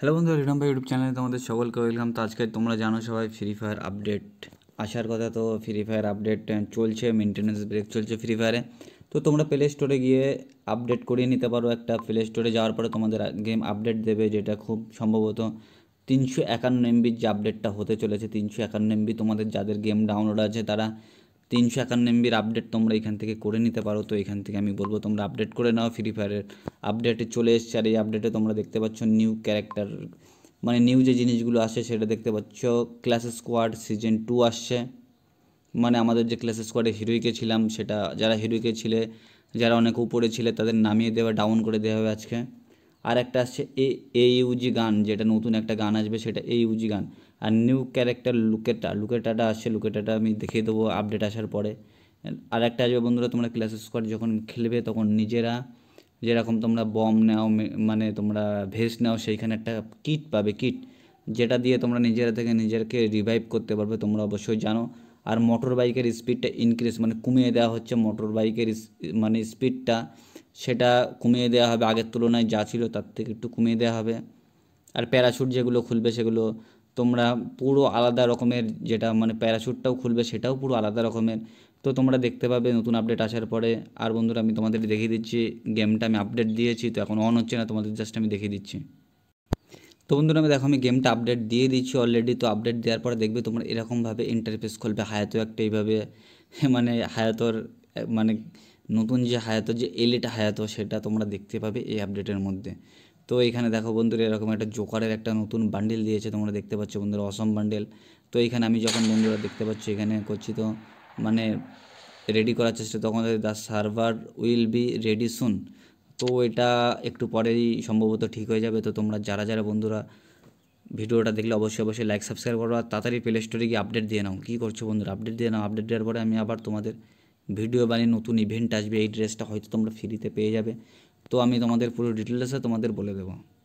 hello বন্ধু রিডম ভাই YouTube চ্যানেলে তোমাদের সকলকে ওয়েলকাম তো আজকে তোমরা জানো সবাই ফ্রি ফায়ার আপডেট আসার কথা তো ফ্রি ফায়ার আপডেট চলছে মেনটেন্যান্স ব্রেক চলছে ফ্রি ফায়ারে তো তোমরা প্লে স্টোরে গিয়ে আপডেট করিয়ে নিতে পারো একটা প্লে স্টোরে যাওয়ার পরে তোমাদের গেম আপডেট দেবে যেটা খুব সম্ভবত তিনশো একান্ন এমবির যে আপডেটটা হতে চলেছে তিনশো একান্ন এমবি তোমাদের যাদের গেম ডাউনলোড আছে তারা তিনশো একান্ন এমবির আপডেট তোমরা এখান থেকে করে নিতে পারো তো এখান থেকে আমি বলবো তোমরা আপডেট করে নাও ফ্রি ফায়ারের আপডেটে চলে এসছে আর এই আপডেটে তোমরা দেখতে পাচ্ছ নিউ ক্যারেক্টার মানে নিউ যে জিনিসগুলো আসে সেটা দেখতে পাচ্ছ ক্লাস স্কোয়াড সিজন টু আসছে মানে আমাদের যে ক্লাস স্কোয়াডে হিরোইকে ছিলাম সেটা যারা হিরোইকে ছিলে যারা অনেক উপরে ছিলে তাদের নামিয়ে দেওয়া ডাউন করে দেওয়া হবে আজকে আর একটা আসছে এ এ ইউজি গান যেটা নতুন একটা গান আসবে সেটা এ ইউজি গান আর নিউ ক্যারেক্টার লুকেটা লুকেটাটা আসছে লুকেটাটা আমি দেখিয়ে দেবো আপডেট আসার পরে আর একটা আসবে বন্ধুরা তোমরা ক্লাস স্কোয়ার যখন খেলবে তখন নিজেরা যেরকম তোমরা বম নাও মানে তোমরা ভেস নাও সেইখানে একটা কিট পাবে কিট যেটা দিয়ে তোমরা নিজেরা থেকে নিজেরকে রিভাইভ করতে পারবে তোমরা অবশ্যই জানো আর মোটর বাইকের স্পিডটা ইনক্রিজ মানে কমিয়ে দেওয়া হচ্ছে মোটর বাইকের মানে স্পিডটা সেটা কমিয়ে দেওয়া হবে আগের তুলনায় যা ছিল তার থেকে একটু কমিয়ে দেওয়া হবে আর প্যারাশুট যেগুলো খুলবে সেগুলো তোমরা পুরো আলাদা রকমের যেটা মানে প্যারাশুটটাও খুলবে সেটাও পুরো আলাদা রকমের তো তোমরা দেখতে পাবে নতুন আপডেট আসার পরে আর বন্ধুরা আমি তোমাদের দেখিয়ে দিচ্ছি গেমটা আমি আপডেট দিয়েছি তো এখন অন হচ্ছে না তোমাদের জাস্ট আমি দেখিয়ে দিচ্ছি তো বন্ধুরা আমি দেখো আমি গেমটা আপডেট দিয়ে দিচ্ছি অলরেডি তো আপডেট দেওয়ার পরে দেখবে তোমার এরকমভাবে ইন্টারফেস খুলবে হায়াতো একটা এইভাবে মানে হায়াতোর মানে নতুন যে হায়াতো যে এলিট হায়াতো সেটা তোমরা দেখতে পাবে এই আপডেটের মধ্যে তো এখানে দেখো বন্ধুরা এরকম একটা জোকারের একটা নতুন বান্ডেল দিয়েছে তোমরা দেখতে পাচ্ছ বন্ধুরা অসম বান্ডেল তো এখানে আমি যখন বন্ধুরা দেখতে পাচ্ছ এখানে করছি তো মানে রেডি করার চেষ্টা তখন the server will be ready soon তো এটা একটু পরেই সম্ভবত ঠিক হয়ে যাবে তো তোমরা যারা যারা বন্ধুরা ভিডিওটা দেখলে অবশ্যই অবশ্যই লাইক সাবস্ক্রাইব করো আর তাড়াতাড়ি প্লে স্টোরে গিয়ে আপডেট দিয়ে নাও কী করছো বন্ধুরা আপডেট দিয়ে নাও আপডেট দেওয়ার পরে আমি আবার তোমাদের ভিডিও বানিয়ে নতুন ইভেন্ট আসবে এই ড্রেসটা হয়তো তোমরা ফ্রিতে পেয়ে যাবে তো আমি তোমাদের পুরো ডিটেলসে তোমাদের বলে দেবো